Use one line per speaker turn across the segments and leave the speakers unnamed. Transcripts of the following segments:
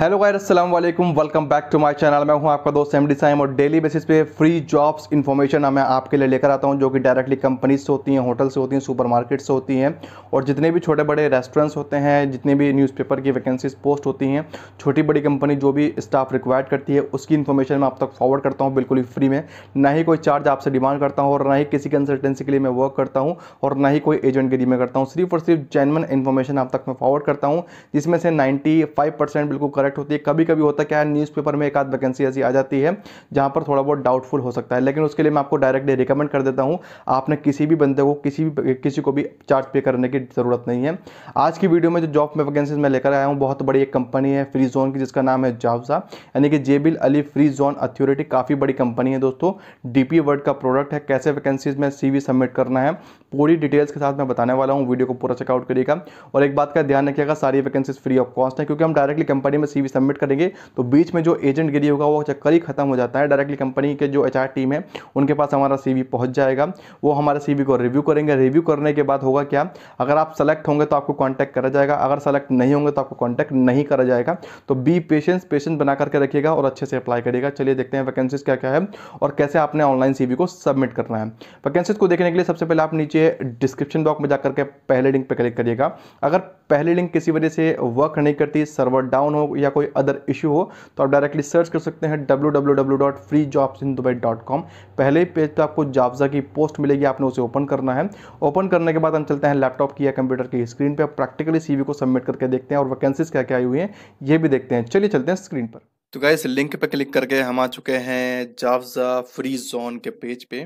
hello गायर अस्सलाम वालेकुम welcome back to my channel मैं हूं आपका दोस्त एम डी साइम और डेली बेसिस पे फ्री जॉब्स इन्फॉर्मेशन मैं आपके लिए लेकर आता हूं जो कि डायरेक्टली कंपनीज से होती हैं होटल से होती हैं सुपरमार्केट से होती हैं और जितने भी छोटे बड़े रेस्टोरेंट्स होते हैं जितने भी न्यूज़पेपर की वैकेंसीज पोस्ट होती हैं छोटी बड़ी कंपनी जो भी स्टाफ रिक्वायर्ड करती है उसकी इन्फॉर्मेशन मैं आप तक फॉरवर्ड करता हूँ बिल्कुल ही फ्री में ना ही कोई चार्ज आपसे डिमांड करता हूँ और ना ही किसी कंसल्टेंसी के लिए मैं वर्क करता हूँ और ना ही कोई एजेंट लिए में करता हूँ सिर्फ और सिर्फ जेनवन इन्फॉर्मेशन आप तक मैं फॉरवर्ड करता हूँ जिसमें से नाइन्टी बिल्कुल करेक्ट करेक्ट होती है कभी कभी होता क्या है न्यूज़पेपर में एक आध वैकेंसी ऐसी आ जाती है जहाँ पर थोड़ा बहुत डाउटफुल हो सकता है लेकिन उसके लिए मैं आपको डायरेक्टली रिकमेंड कर देता हूँ आपने किसी भी बंदे को किसी भी किसी को भी चार्ज पे करने की ज़रूरत नहीं है आज की वीडियो में जो जॉब में वैकेंसी मैं लेकर आया हूँ बहुत बड़ी एक कंपनी है फ्री जोन की जिसका नाम है जावजा यानी कि Jebel Ali free zone authority काफ़ी बड़ी कंपनी है दोस्तों डी वर्ड का प्रोडक्ट है कैसे वैकेंसीज में सी सबमिट करना है पूरी डिटेल्स के साथ मैं बताने वाला हूँ वीडियो को पूरा चेकआउट करिएगा और एक बात का ध्यान रखिएगा सारी वैकेंसीज फ्री ऑफ कॉस्ट है क्योंकि हम डायरेक्टली कंपनी में सी सबमिट करेंगे तो बीच में जो एजेंट गिरी होगा वो चक्कर ही खत्म हो जाता है डायरेक्टली कंपनी के जो एच टीम है उनके पास हमारा सी पहुंच जाएगा वो हमारे सी को रिव्यू करेंगे रिव्यू करने के बाद होगा क्या अगर आप सेलेक्ट होंगे तो आपको कॉन्टैक्ट करा जाएगा अगर सेलेक्ट नहीं होंगे तो आपको कॉन्टैक्ट नहीं करा जाएगा तो बी पेशेंस पेशेंस बना करके रखिएगा और अच्छे से अप्लाई करिएगा चलिए देखते हैं वैकेंसीज क्या क्या है और कैसे आपने ऑनलाइन सी को सबमिट करना है वैकेंसीज को देखने के लिए सबसे पहले आप नीचे डिस्क्रिप्शन बॉक्स में जाकर के पहले लिंक पर क्लिक करिएगा अगर पहले लिंक किसी वजह से वर्क नहीं करती सर्वर डाउन हो या कोई अदर इशू हो तो आप डायरेक्टली सर्च कर सकते हैं www.freejobsindubai.com पहले ही पेज पर आपको जाब्जा की पोस्ट मिलेगी आपने उसे ओपन करना है ओपन करने के बाद हम चलते हैं लैपटॉप की या कंप्यूटर की स्क्रीन पर प्रैक्टिकली सीवी को सबमिट करके देखते हैं और वैकेंसीज क्या क्या आई हुई हैं ये भी देखते हैं चलिए चलते हैं स्क्रीन पर तो गाइस लिंक पे क्लिक करके हम आ चुके हैं जावजा फ्री जोन के पेज पे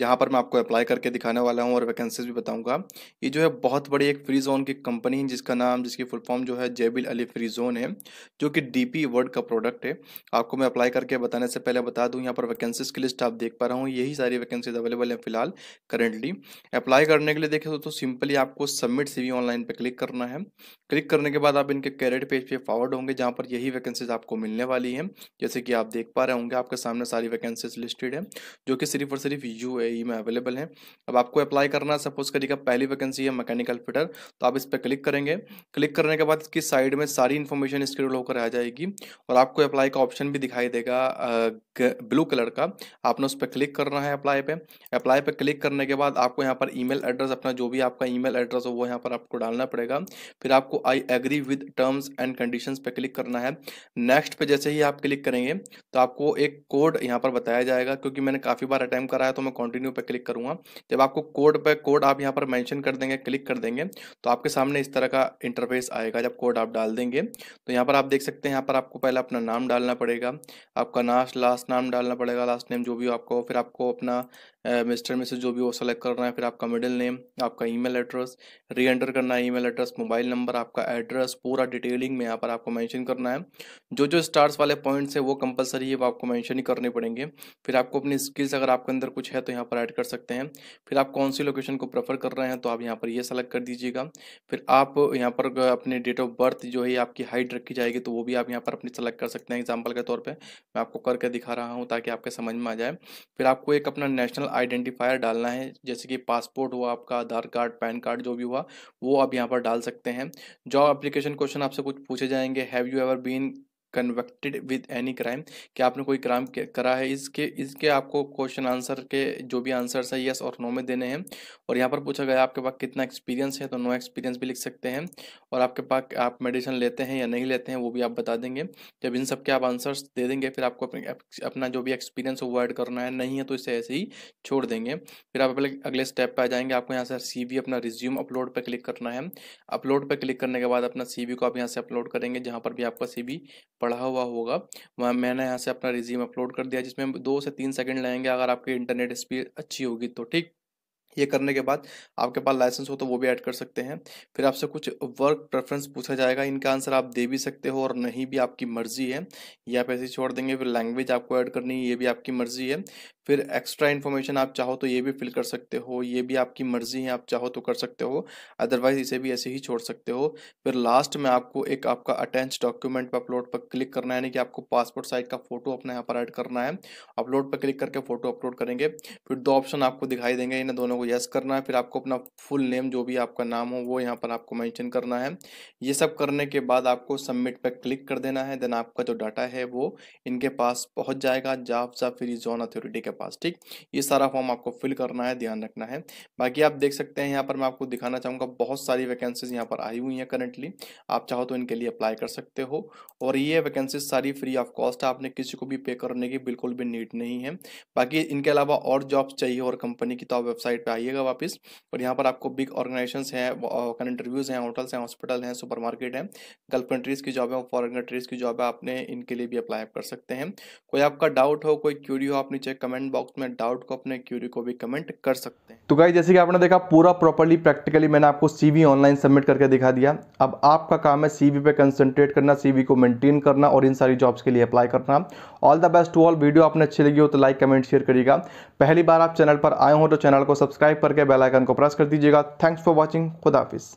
जहाँ पर मैं आपको अप्लाई करके दिखाने वाला हूँ और वैकेंसीज भी बताऊँगा ये जो है बहुत बड़ी एक फ्री जोन की कंपनी है जिसका नाम जिसकी फुल फॉर्म जो है जेबिल अली फ्री जोन है जो कि डीपी वर्ड का प्रोडक्ट है आपको मैं अप्लाई करके बताने से पहले बता दूँ यहाँ पर वैकेंसीज की लिस्ट आप देख पा रहा हूँ यही सारी वैकेंसीज अवेलेबल हैं फिलहाल करेंटली अप्लाई करने के लिए देखें तो सिंपली आपको सबमिट सी ऑनलाइन पर क्लिक करना है क्लिक करने के बाद आप इनके कैरेट पेज पर फॉरवर्ड होंगे जहाँ पर यही वैकेंसीज आपको मिलने वाली है जैसे कि आप देख पा रहे होंगे आपके सामने सारी वैकेंसीज लिस्टेड है जो कि सिर्फ और सिर्फ यू यूएई में अवेलेबल हैं अब आपको अप्लाई करना सपोज करिएगा पहली वैकेंसी है मैकेनिकल फिटर तो आप इस पर क्लिक करेंगे क्लिक करने के बाद इसकी साइड में सारी इन्फॉर्मेशन स्क्रोल होकर आ जाएगी और आपको अप्लाई का ऑप्शन भी दिखाई देगा ब्लू कलर का आपने उस पर क्लिक करना है अप्लाई पर अप्लाई पर क्लिक करने के बाद आपको यहाँ पर ई एड्रेस अपना जो भी आपका ई एड्रेस हो वो यहाँ पर आपको डालना पड़ेगा फिर आपको I agree with terms and condition पर क्लिक करना है नेक्स्ट पर जैसे ही आप क्लिक करेंगे तो आपको एक कोड यहाँ पर बताया जाएगा क्योंकि मैंने काफ़ी बार अटैम्प करा है तो मैं कॉन्टिन्यू कंटिन्यू पर क्लिक करूंगा जब आपको कोड पर कोड आप यहाँ पर मैंशन कर देंगे क्लिक कर देंगे तो आपके सामने इस तरह का इंटरफेस आएगा जब कोड आप डाल देंगे तो यहाँ पर आप देख सकते हैं यहाँ पर आपको पहले अपना नाम डालना पड़ेगा आपका लास्ट लास्ट नाम डालना पड़ेगा लास्ट नेम जो भी आपको फिर आपको अपना मिस्टर में से जो भी वो सेलेक्ट करना है फिर आपका मिडिल नेम आपका ईमेल एड्रेस री एंटर करना है ईमेल एड्रेस मोबाइल नंबर आपका एड्रेस पूरा डिटेलिंग में यहाँ पर आपको मेंशन करना है जो जो स्टार्स वाले पॉइंट्स है वो कंपलसरी है वो आपको मेंशन ही करने पड़ेंगे फिर आपको अपनी स्किल्स अगर आपके अंदर कुछ है तो यहाँ पर ऐड कर सकते हैं फिर आप कौन सी लोकेशन को प्रेफर कर रहे हैं तो आप यहाँ पर ये यह सेलेक्ट कर दीजिएगा फिर आप यहाँ पर अपने डेट ऑफ बर्थ जो है आपकी हाइट रखी जाएगी तो वो भी आप यहाँ पर अपनी सेलेक्ट कर सकते हैं एग्जाम्पल के तौर पर मैं आपको करके दिखा रहा हूँ ताकि आपके समझ में आ जाए फिर आपको एक अपना नेशनल आइडेंटिफायर डालना है जैसे कि पासपोर्ट हुआ आपका आधार कार्ड पैन कार्ड जो भी हुआ वो आप यहाँ पर डाल सकते हैं जॉब एप्लीकेशन क्वेश्चन आपसे कुछ पूछे जाएंगे have you ever been convicted with any crime कि आपने कोई क्राइम करा है इसके इसके आपको क्वेश्चन आंसर के जो भी आंसर्स है यस और नो में देने हैं और यहाँ पर पूछा गया आपके पास कितना एक्सपीरियंस है तो नो एक्सपीरियंस भी लिख सकते हैं और आपके पास आप मेडिसिन लेते हैं या नहीं लेते हैं वो भी आप बता देंगे जब इन सब के आप आंसर्स दे देंगे फिर आपको अपना जो भी एक्सपीरियंस वो एड करना है नहीं है तो इसे ऐसे ही छोड़ देंगे फिर आप अगले स्टेप पर आ जाएंगे आपको यहाँ से सी अपना रिज्यूम अपलोड पर क्लिक करना है अपलोड पर क्लिक करने के बाद अपना सी को आप यहाँ से अपलोड करेंगे जहाँ पर भी आपका सी पढ़ा हुआ होगा वहाँ मैंने यहाँ से अपना रिज्यूम अपलोड कर दिया जिसमें दो से तीन सेकंड लगेंगे अगर आपकी इंटरनेट स्पीड अच्छी होगी तो ठीक ये करने के बाद आपके पास लाइसेंस हो तो वो भी ऐड कर सकते हैं फिर आपसे कुछ वर्क प्रेफरेंस पूछा जाएगा इनका आंसर आप दे भी सकते हो और नहीं भी आपकी मर्जी है या आप ऐसे छोड़ देंगे फिर लैंग्वेज आपको ऐड करनी है ये भी आपकी मर्जी है फिर एक्स्ट्रा इन्फॉर्मेशन आप चाहो तो ये भी फिल कर सकते हो ये भी आपकी मर्जी है आप चाहो तो कर सकते हो अदरवाइज इसे भी ऐसे ही छोड़ सकते हो फिर लास्ट में आपको एक आपका अटैच डॉक्यूमेंट पर अपलोड पर क्लिक करना है यानी कि आपको पासपोर्ट साइज का फोटो अपना यहाँ पर ऐड करना है अपलोड पर क्लिक करके फोटो अपलोड करेंगे फिर दो ऑप्शन आपको दिखाई देंगे इन्हें दोनों को येस करना है फिर आपको अपना फुल नेम जो भी आपका नाम हो वो यहाँ पर आपको मैंशन करना है ये सब करने के बाद आपको सबमिट पर क्लिक कर देना है देन आपका जो डाटा है वो इनके पास पहुँच जाएगा जाप फिर जोन अथॉरिटी के पास ठीक ये सारा फॉर्म आपको फिल करना है ध्यान रखना है बाकी आप देख सकते हैं यहाँ पर मैं आपको दिखाना चाहूँगा बहुत सारी वैकेंसीज यहाँ पर आई हुई हैं करंटली आप चाहो तो इनके लिए अप्लाई कर सकते हो और ये वैकेंसीज सारी फ्री ऑफ कॉस्ट है आपने किसी को भी पे करने की बिल्कुल भी नीड नहीं है बाकी इनके अलावा और जॉब्स चाहिए और कंपनी की तो आप वेबसाइट पर आइएगा वापस और यहाँ पर आपको बिग ऑर्गेनाइजेशन है इंटरव्यूज हैं होटल्स हैं हॉस्पिटल हैं सुपर मार्केट हैं गल्फ कंट्रीज़ की जॉब है फॉरन कंट्रीज़ की जॉब है आपने इनके लिए भी अप्लाई कर सकते हैं कोई आपका डाउट हो कोई क्यूरी हो आप नीचे कमेंट कमेंट बॉक्स में डाउट को अपने क्यूरी को भी कमेंट कर सकते हैं तो गाइज जैसे कि आपने देखा पूरा प्रॉपरली प्रैक्टिकली मैंने आपको सीवी ऑनलाइन सबमिट करके दिखा दिया अब आपका काम है सीवी पे कंसंट्रेट करना सीवी को मेंटेन करना और इन सारी जॉब्स के लिए अप्लाई करना all the best to all video आपने अच्छी लगी हो तो लाइक कमेंट शेयर करिएगा पहली बार आप चैनल पर आए हो तो चैनल को सब्सक्राइब करके बेलाइकन को प्रेस कर दीजिएगा थैंक्स फॉर वॉचिंग खुदाफिस